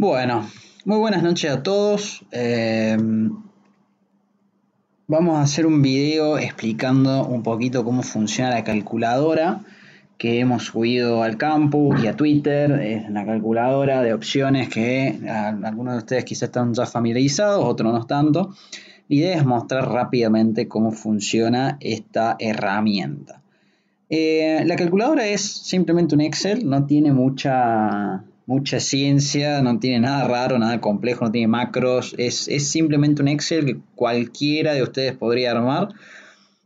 Bueno, muy buenas noches a todos. Eh, vamos a hacer un video explicando un poquito cómo funciona la calculadora que hemos subido al campus y a Twitter. Es la calculadora de opciones que algunos de ustedes quizás están ya familiarizados, otros no tanto. La idea es mostrar rápidamente cómo funciona esta herramienta. Eh, la calculadora es simplemente un Excel, no tiene mucha mucha ciencia, no tiene nada raro, nada complejo, no tiene macros, es, simplemente un Excel que cualquiera de ustedes podría armar.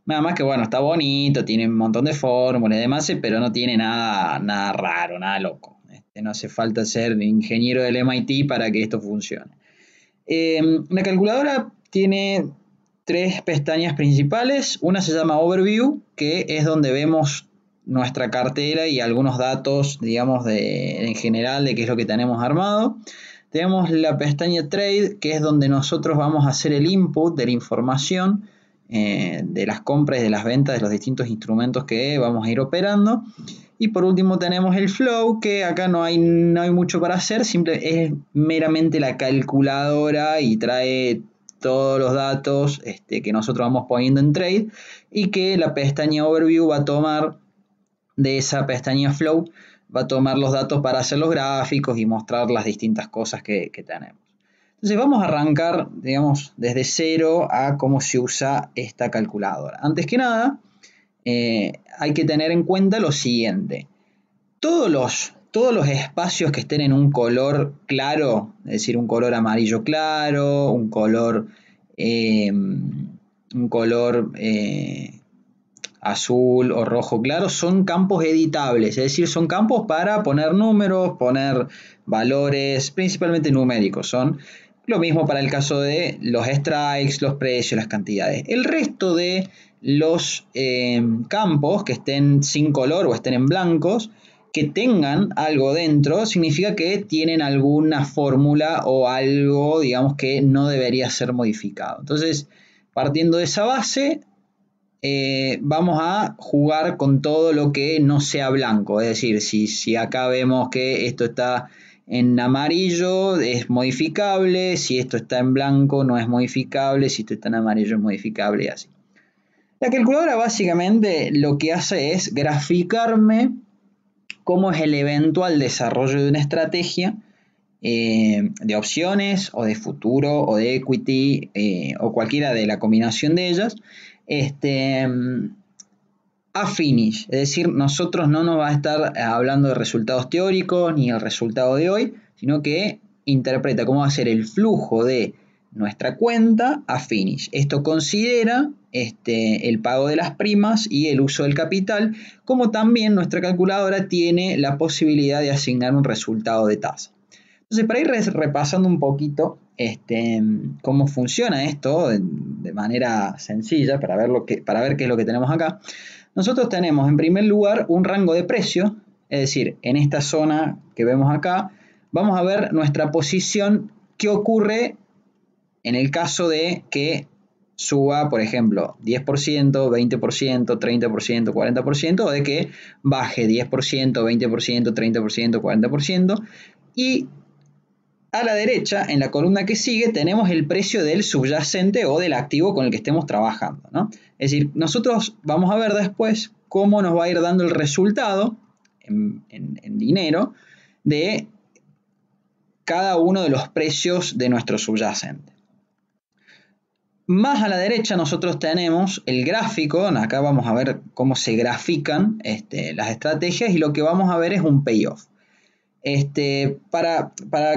Nada más que bueno, está bonito, tiene un montón de fórmulas y demás, pero no tiene nada, nada raro, nada loco. Este, no hace falta ser ingeniero del MIT para que esto funcione. Em, la calculadora tiene tres pestañas principales. Una se llama Overview, que es donde vemos nuestra cartera y algunos datos, digamos, en general de qué es lo que tenemos armado. Tenemos la pestaña Trade, que es donde nosotros vamos a hacer el input de la información eh, de las compras de las ventas de los distintos instrumentos que vamos a ir operando. Y por último tenemos el flow, que acá no hay, no hay mucho para hacer, simple, es meramente la calculadora y trae todos los datos este, que nosotros vamos poniendo en trade y que la pestaña overview va a tomar de esa pestaña Flow va a tomar los datos para hacer los gráficos y mostrar las distintas cosas que, tenemos. Entonces vamos a arrancar, digamos, desde cero a cómo se usa esta calculadora. Antes que nada, eh, hay que tener en cuenta lo siguiente. Todos los, todos los espacios que estén en un color claro, es decir, un color amarillo claro, un color, eh, un color eh, azul o rojo claro, son campos editables, es decir, son campos para poner números, poner valores, principalmente numéricos, son lo mismo para el caso de los strikes, los precios, las cantidades. El resto de los eh, campos que estén sin color o estén en blancos, que tengan algo dentro, significa que tienen alguna fórmula o algo, digamos, que no debería ser modificado. Entonces, partiendo de esa base, eh, vamos a jugar con todo lo que no sea blanco. Es decir, si, acá vemos que esto está en amarillo es modificable, si esto está en blanco no es modificable, si esto está en amarillo es modificable y así. La calculadora básicamente lo que hace es graficarme cómo es el eventual desarrollo de una estrategia eh, de opciones o de futuro o de equity eh, o cualquiera de la combinación de ellas este, a finish. Es decir, nosotros no nos va a estar eh, hablando de resultados teóricos ni el resultado de hoy, sino que interpreta cómo va a ser el flujo de nuestra cuenta a finish. Esto considera este, el pago de las primas y el uso del capital, como también nuestra calculadora tiene la posibilidad de asignar un resultado de tasa. Entonces, para ir repasando un poquito este, cómo funciona esto de, manera sencilla para ver, lo que, para ver qué es lo que tenemos acá. Nosotros tenemos en primer lugar un rango de precio, es decir, en esta zona que vemos acá, vamos a ver nuestra posición, qué ocurre en el caso de que suba, por ejemplo, 10%, 20%, 30%, 40%, o de que baje 10%, 20%, 30%, 40%, y a la derecha, en la columna que sigue, tenemos el precio del subyacente o del activo con el que estemos trabajando. ¿no? Es decir, nosotros vamos a ver después cómo nos va a ir dando el resultado en, dinero de cada uno de los precios de nuestro subyacente. Más a la derecha nosotros tenemos el gráfico, acá vamos a ver cómo se grafican este, las estrategias y lo que vamos a ver es un payoff. Este, para,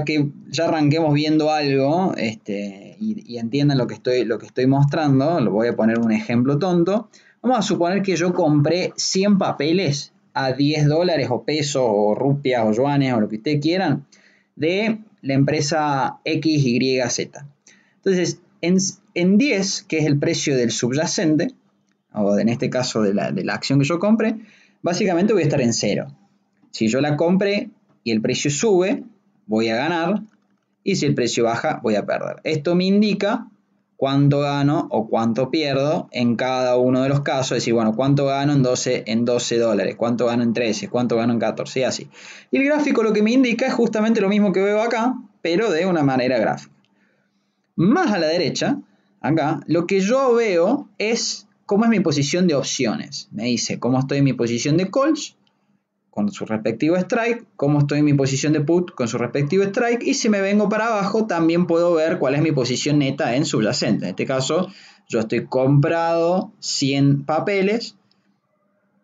que ya arranquemos viendo algo este, y, entiendan lo que, estoy, mostrando, lo voy a poner un ejemplo tonto. Vamos a suponer que yo compré 100 papeles a 10 dólares o pesos o rupias o yuanes o lo que ustedes quieran de la empresa XYZ. Entonces, en, 10, que es el precio del subyacente, o en este caso de la, acción que yo compré, básicamente voy a estar en cero. Si yo la compré el precio sube, voy a ganar, y si el precio baja, voy a perder. Esto me indica cuánto gano o cuánto pierdo en cada uno de los casos. Es decir, bueno, cuánto gano en 12, en 12 dólares, cuánto gano en 13, cuánto gano en 14 y así. Y el gráfico lo que me indica es justamente lo mismo que veo acá, pero de una manera gráfica. Más a la derecha, acá, lo que yo veo es cómo es mi posición de opciones. Me dice cómo estoy en mi posición de calls con su respectivo strike, Como estoy en mi posición de put con su respectivo strike y si me vengo para abajo también puedo ver cuál es mi posición neta en subyacente. En este caso yo estoy comprado 100 papeles,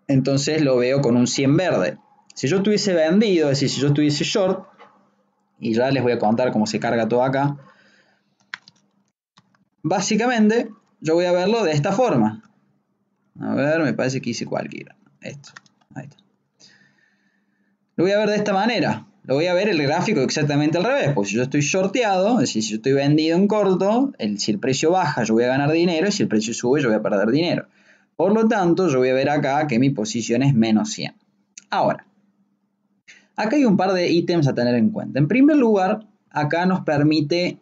entonces lo veo con un 100 verde. Si yo estuviese vendido, es decir, si yo estuviese short, y ya les voy a contar cómo se carga todo acá, básicamente yo voy a verlo de esta forma. A ver, me parece que hice cualquiera. Esto, ahí está lo voy a ver de esta manera. Lo voy a ver el gráfico exactamente al revés, porque si yo estoy sorteado, es decir, si yo estoy vendido en corto, si el precio baja yo voy a ganar dinero y si el precio sube yo voy a perder dinero. Por lo tanto, yo voy a ver acá que mi posición es menos 100. Ahora, acá hay un par de ítems a tener en cuenta. En primer lugar, acá nos permite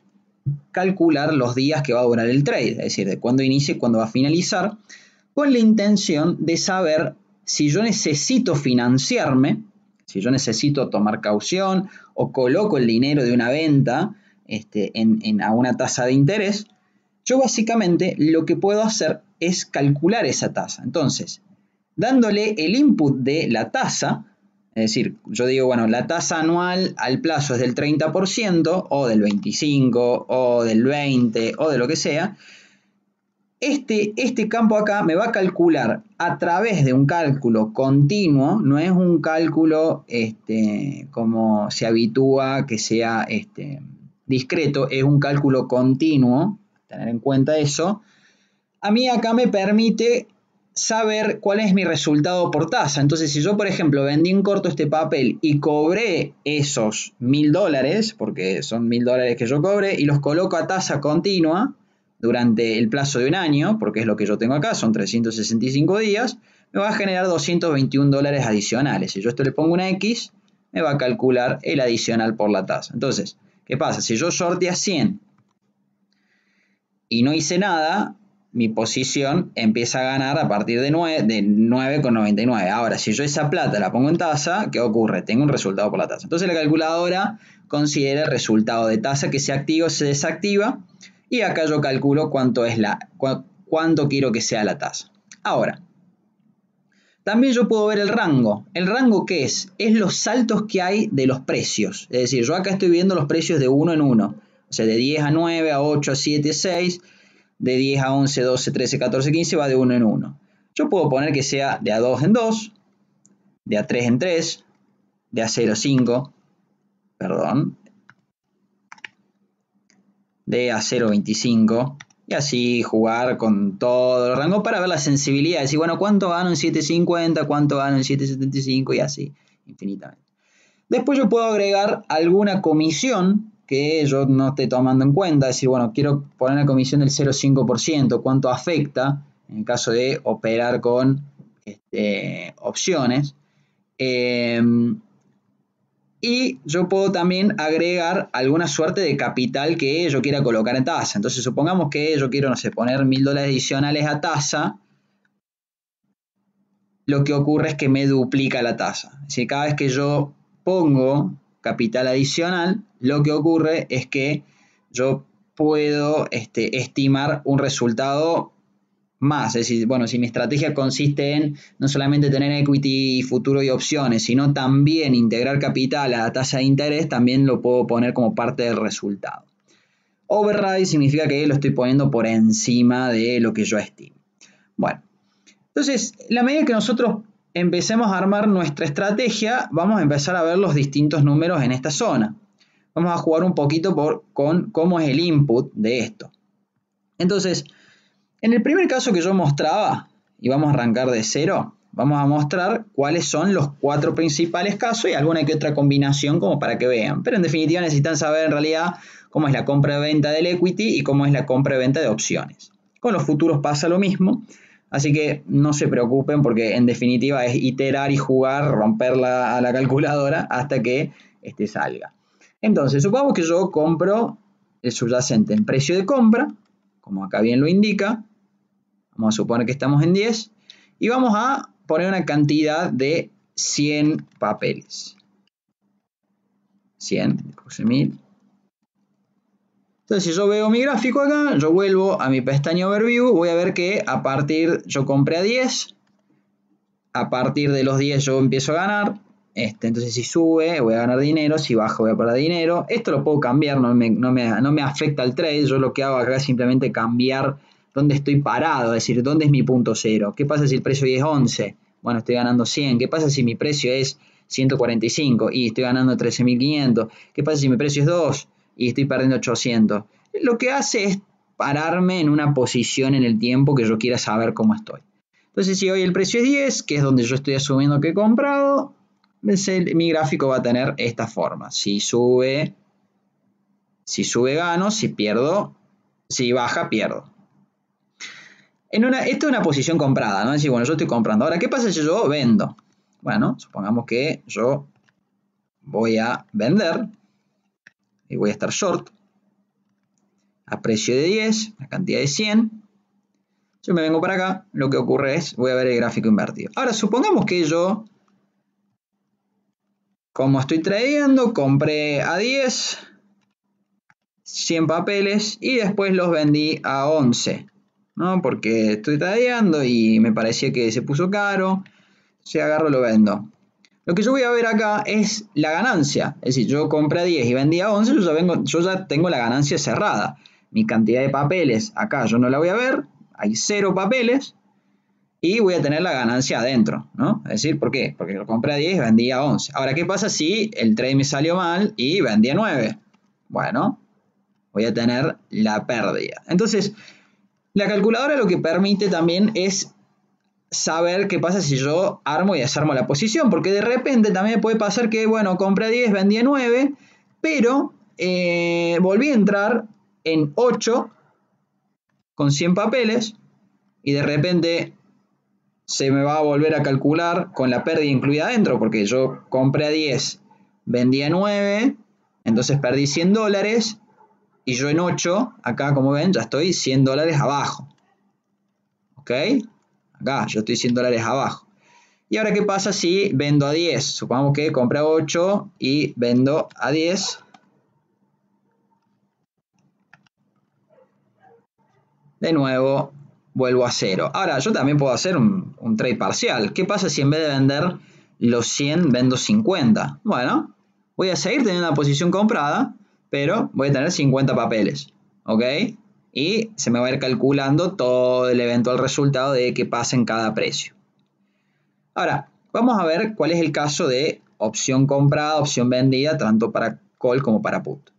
calcular los días que va a durar el trade, es decir, de cuándo inicia y cuándo va a finalizar, con la intención de saber si yo necesito financiarme si yo necesito tomar caución o coloco el dinero de una venta este, en, a una tasa de interés, yo básicamente lo que puedo hacer es calcular esa tasa. Entonces, dándole el input de la tasa, es decir, yo digo, bueno, la tasa anual al plazo es del 30% o del 25% o del 20% o de lo que sea, este, este, campo acá me va a calcular a través de un cálculo continuo, no es un cálculo este, como se habitúa que sea este, discreto, es un cálculo continuo, tener en cuenta eso. A mí acá me permite saber cuál es mi resultado por tasa. Entonces, si yo, por ejemplo, vendí en corto este papel y cobré esos mil dólares, porque son mil dólares que yo cobré, y los coloco a tasa continua, durante el plazo de un año, porque es lo que yo tengo acá, son 365 días, me va a generar 221 dólares adicionales. Si yo esto le pongo una X, me va a calcular el adicional por la tasa. Entonces, ¿qué pasa? Si yo sorte a 100 y no hice nada, mi posición empieza a ganar a partir de 9,99. Ahora, si yo esa plata la pongo en tasa, ¿qué ocurre? Tengo un resultado por la tasa. Entonces la calculadora considera el resultado de tasa que se activa o se desactiva y acá yo calculo cuánto es la, cuánto quiero que sea la tasa. Ahora, también yo puedo ver el rango. ¿El rango qué es? Es los saltos que hay de los precios. Es decir, yo acá estoy viendo los precios de 1 en 1. O sea, de 10 a 9, a 8, a 7, a 6, de 10 a 11, 12, 13, 14, 15, va de 1 en 1. Yo puedo poner que sea de a 2 en 2, de a 3 en 3, de a 0 5, perdón, de a 0.25 y así jugar con todo el rango para ver la sensibilidad, decir, bueno, ¿cuánto gano en 7.50? ¿Cuánto gano en 7.75? Y así, infinitamente. Después yo puedo agregar alguna comisión que yo no esté tomando en cuenta, decir, bueno, quiero poner una comisión del 0.5%, ¿cuánto afecta en caso de operar con este, opciones? Eh, y yo puedo también agregar alguna suerte de capital que yo quiera colocar en tasa. Entonces, supongamos que yo quiero, no sé, poner mil dólares adicionales a tasa. Lo que ocurre es que me duplica la tasa. Si cada vez que yo pongo capital adicional, lo que ocurre es que yo puedo este, estimar un resultado más. Es decir, bueno, si mi estrategia consiste en no solamente tener equity, futuro y opciones, sino también integrar capital a la tasa de interés, también lo puedo poner como parte del resultado. Override significa que lo estoy poniendo por encima de lo que yo estimo. Bueno, entonces, la medida que nosotros empecemos a armar nuestra estrategia, vamos a empezar a ver los distintos números en esta zona. Vamos a jugar un poquito por, con cómo es el input de esto. Entonces, en el primer caso que yo mostraba, y vamos a arrancar de cero, vamos a mostrar cuáles son los cuatro principales casos y alguna que otra combinación como para que vean. Pero en definitiva necesitan saber en realidad cómo es la compra-venta del equity y cómo es la compra-venta de opciones. Con los futuros pasa lo mismo, así que no se preocupen porque en definitiva es iterar y jugar, romperla a la calculadora hasta que este salga. Entonces, supongamos que yo compro el subyacente en precio de compra, como acá bien lo indica, Vamos a suponer que estamos en 10 y vamos a poner una cantidad de 100 papeles. 100, puse Entonces, si yo veo mi gráfico acá, yo vuelvo a mi pestaña Overview, voy a ver que a partir, yo compré a 10, a partir de los 10 yo empiezo a ganar, este, entonces si sube voy a ganar dinero, si bajo voy a perder dinero, esto lo puedo cambiar, no me, no me afecta al trade, yo lo que hago acá es simplemente cambiar dónde estoy parado, es decir, dónde es mi punto cero. ¿Qué pasa si el precio hoy es 11? Bueno, estoy ganando 100. ¿Qué pasa si mi precio es 145 y estoy ganando 13.500? ¿Qué pasa si mi precio es 2 y estoy perdiendo 800? Lo que hace es pararme en una posición en el tiempo que yo quiera saber cómo estoy. Entonces, si hoy el precio es 10, que es donde yo estoy asumiendo que he comprado, mi gráfico va a tener esta forma. Si sube, si sube gano, si pierdo, si baja pierdo. Esta esto es una posición comprada, ¿no? Es bueno, yo estoy comprando. Ahora, ¿qué pasa si yo vendo? Bueno, supongamos que yo voy a vender y voy a estar short a precio de 10, la cantidad de 100. Yo me vengo para acá, lo que ocurre es, voy a ver el gráfico invertido. Ahora, supongamos que yo, como estoy trayendo, compré a 10, 100 papeles y después los vendí a 11. ¿no? Porque estoy tadeando y me parecía que se puso caro, se agarro lo vendo. Lo que yo voy a ver acá es la ganancia, es decir, yo compré a 10 y vendí a 11, yo ya, tengo la ganancia cerrada. Mi cantidad de papeles acá yo no la voy a ver, hay cero papeles y voy a tener la ganancia adentro, ¿no? Es decir, ¿por qué? Porque lo compré a 10 y vendí a 11. Ahora, ¿qué pasa si el trade me salió mal y vendí a 9? Bueno, voy a tener la pérdida. Entonces, la calculadora lo que permite también es saber qué pasa si yo armo y desarmo la posición, porque de repente también puede pasar que, bueno, compré 10, vendí 9, pero eh, volví a entrar en 8 con 100 papeles y de repente se me va a volver a calcular con la pérdida incluida adentro, porque yo compré a 10, vendí a 9, entonces perdí 100 dólares y yo en 8, acá como ven, ya estoy 100 dólares abajo. ¿Ok? Acá yo estoy 100 dólares abajo. Y ahora, ¿qué pasa si vendo a 10? Supongamos que compré a 8 y vendo a 10. De nuevo, vuelvo a 0. Ahora, yo también puedo hacer un, un trade parcial. ¿Qué pasa si en vez de vender los 100 vendo 50? Bueno, voy a seguir teniendo una posición comprada, pero voy a tener 50 papeles, ¿ok? Y se me va a ir calculando todo el eventual resultado de que pasen en cada precio. Ahora, vamos a ver cuál es el caso de opción comprada, opción vendida, tanto para call como para put.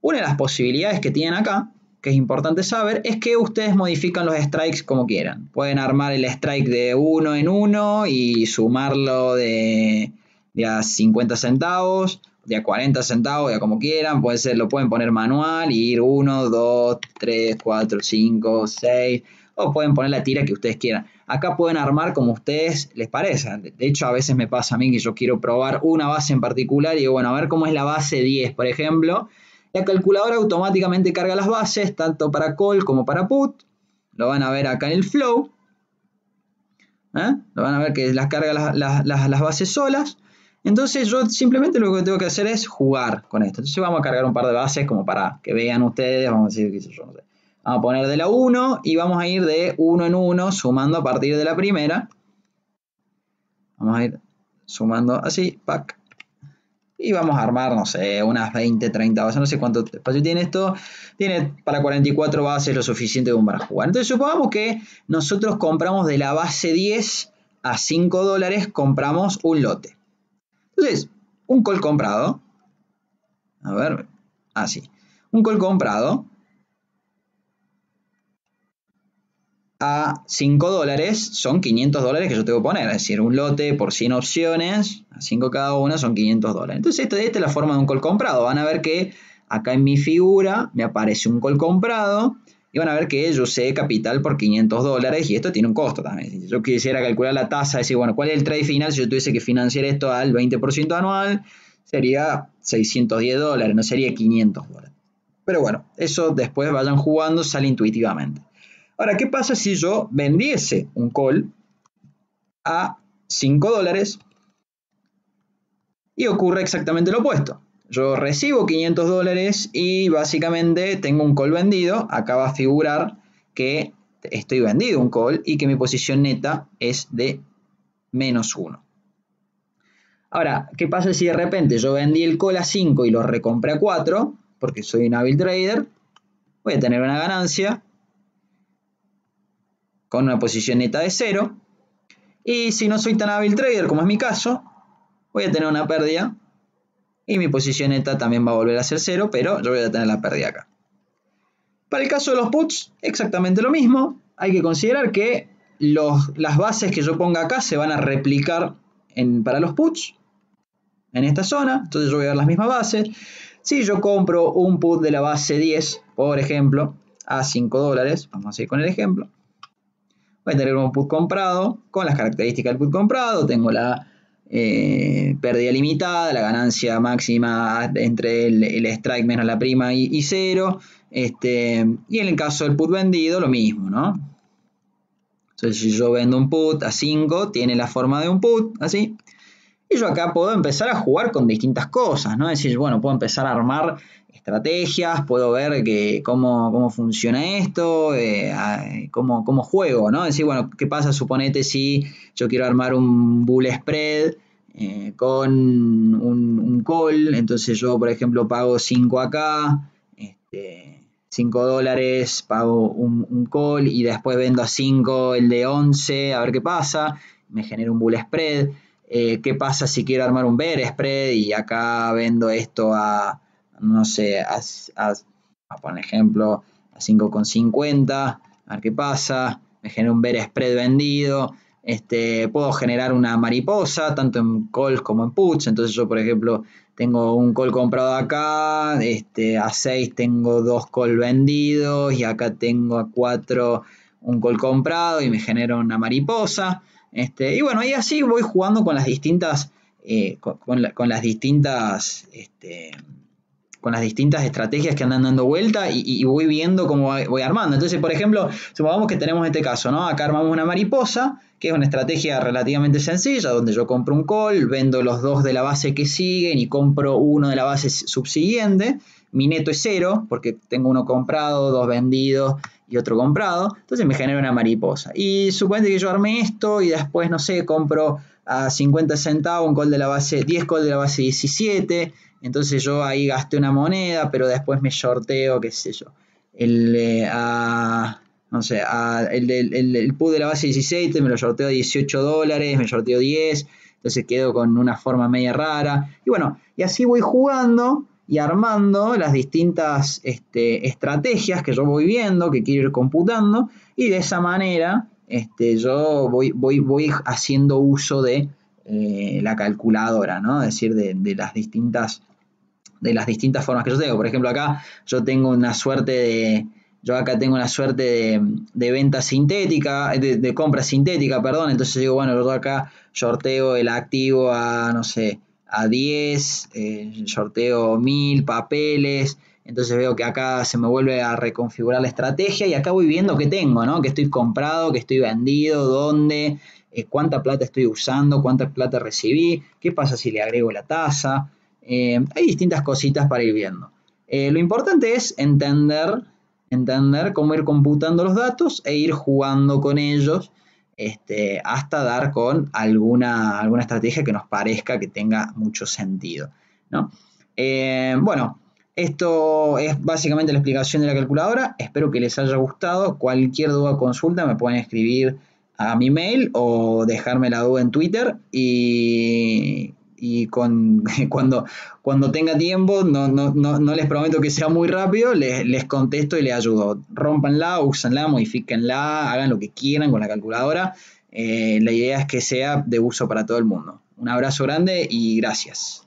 Una de las posibilidades que tienen acá, que es importante saber, es que ustedes modifican los strikes como quieran. Pueden armar el strike de uno en uno y sumarlo de, de a 50 centavos de a 40 centavos, ya como quieran, puede ser, lo pueden poner manual y ir 1, 2, 3, 4, 5, 6, o pueden poner la tira que ustedes quieran. Acá pueden armar como ustedes les parezca De hecho, a veces me pasa a mí que yo quiero probar una base en particular y digo, bueno, a ver cómo es la base 10, por ejemplo. La calculadora automáticamente carga las bases, tanto para call como para put. Lo van a ver acá en el flow. ¿Eh? Lo van a ver que las carga las, las bases solas. Entonces yo simplemente lo que tengo que hacer es jugar con esto. Entonces vamos a cargar un par de bases como para que vean ustedes, vamos a poner de la 1 y vamos a ir de 1 en 1 sumando a partir de la primera. Vamos a ir sumando así, pack. Y vamos a armar, no sé, unas 20, 30 bases, no sé cuánto espacio tiene esto. Tiene para 44 bases lo suficiente como para jugar. Entonces supongamos que nosotros compramos de la base 10 a 5 dólares, compramos un lote. Entonces, un call comprado. A ver, así. Un call comprado a 5 dólares son 500 dólares que yo tengo que poner. Es decir, un lote por 100 opciones, a 5 cada una son 500 dólares. Entonces, esta, esta es la forma de un call comprado. Van a ver que acá en mi figura me aparece un call comprado y van a ver que yo sé capital por 500 dólares y esto tiene un costo también. Si yo quisiera calcular la tasa, decir, bueno, ¿cuál es el trade final? Si yo tuviese que financiar esto al 20% anual, sería 610 dólares, no sería 500 dólares. Pero bueno, eso después vayan jugando, sale intuitivamente. Ahora, ¿qué pasa si yo vendiese un call a 5 dólares y ocurre exactamente lo opuesto? Yo recibo 500 dólares y básicamente tengo un call vendido. Acá va a figurar que estoy vendido un call y que mi posición neta es de menos 1. Ahora, ¿qué pasa si de repente yo vendí el call a 5 y lo recompré a 4? Porque soy un hábil trader. Voy a tener una ganancia con una posición neta de 0. Y si no soy tan hábil trader como es mi caso, voy a tener una pérdida y mi posición neta también va a volver a ser cero, pero yo voy a tener la pérdida acá. Para el caso de los puts, exactamente lo mismo. Hay que considerar que las bases que yo ponga acá se van a replicar en, para los puts en esta zona. Entonces yo voy a ver las mismas bases. Si yo compro un put de la base 10, por ejemplo, a 5 dólares, vamos a seguir con el ejemplo, voy a tener un put comprado con las características del put comprado. Tengo la eh, pérdida limitada, la ganancia máxima entre el, strike menos la prima y, cero. Este, y en el caso del put vendido, lo mismo, ¿no? Entonces, si yo vendo un put a 5, tiene la forma de un put, así. Y yo acá puedo empezar a jugar con distintas cosas, ¿no? Es decir, bueno, puedo empezar a armar estrategias, puedo ver que, cómo, funciona esto, eh, cómo, juego, ¿no? Es decir, bueno, ¿qué pasa? Suponete si yo quiero armar un bull spread eh, con un, call, entonces yo, por ejemplo, pago 5 acá, 5 este, dólares, pago un, call y después vendo a 5 el de 11, a ver qué pasa, me genera un bull spread. Eh, qué pasa si quiero armar un bear spread y acá vendo esto a, no sé, a, a, por ejemplo, a 5,50, a ver qué pasa, me genera un bear spread vendido, este, puedo generar una mariposa, tanto en calls como en puts. Entonces yo, por ejemplo, tengo un call comprado acá, este, a 6 tengo dos calls vendidos y acá tengo a 4 un call comprado y me genera una mariposa. Este, y bueno, y así voy jugando con las distintas, eh, con, las distintas, este, con las distintas estrategias que andan dando vuelta y, y, voy viendo cómo voy armando. Entonces, por ejemplo, supongamos que tenemos este caso, ¿no? Acá armamos una mariposa, que es una estrategia relativamente sencilla, donde yo compro un call, vendo los dos de la base que siguen y compro uno de la base subsiguiente. Mi neto es cero, porque tengo uno comprado, dos vendidos, y otro comprado, entonces me genera una mariposa. Y suponete que yo armé esto y después, no sé, compro a 50 centavos un call de la base, 10 call de la base 17, entonces yo ahí gasté una moneda, pero después me shorteo, qué sé yo, el, eh, a, no sé, el, el, de la base 16 me lo shorteo a 18 dólares, me shorteo 10, entonces quedo con una forma media rara. Y bueno, y así voy jugando y armando las distintas este, estrategias que yo voy viendo, que quiero ir computando, y de esa manera este, yo voy, voy, voy, haciendo uso de eh, la calculadora, Es decir, de, las distintas, de las distintas formas que yo tengo. Por ejemplo, acá yo tengo una suerte de. Yo acá tengo una suerte de, de venta sintética, de, de, compra sintética, perdón. Entonces digo, bueno, yo acá sorteo el activo a, no sé, a 10, eh, sorteo 1000 papeles, entonces veo que acá se me vuelve a reconfigurar la estrategia y acá voy viendo qué tengo, ¿no? Que estoy comprado, que estoy vendido, dónde, eh, cuánta plata estoy usando, cuánta plata recibí, qué pasa si le agrego la tasa. Eh, hay distintas cositas para ir viendo. lo importante es entender, entender cómo ir computando los datos e ir jugando con ellos este, hasta dar con alguna, alguna estrategia que nos parezca que tenga mucho sentido. ¿no? Eh, bueno, esto es básicamente la explicación de la calculadora. Espero que les haya gustado. Cualquier duda o consulta me pueden escribir a mi mail o dejarme la duda en Twitter. Y y con, cuando, cuando tenga tiempo, no, les prometo que sea muy rápido, les, contesto y les ayudo. Rompanla, úsenla, modifíquenla, hagan lo que quieran con la calculadora. Eh, la idea es que sea de uso para todo el mundo. Un abrazo grande y gracias.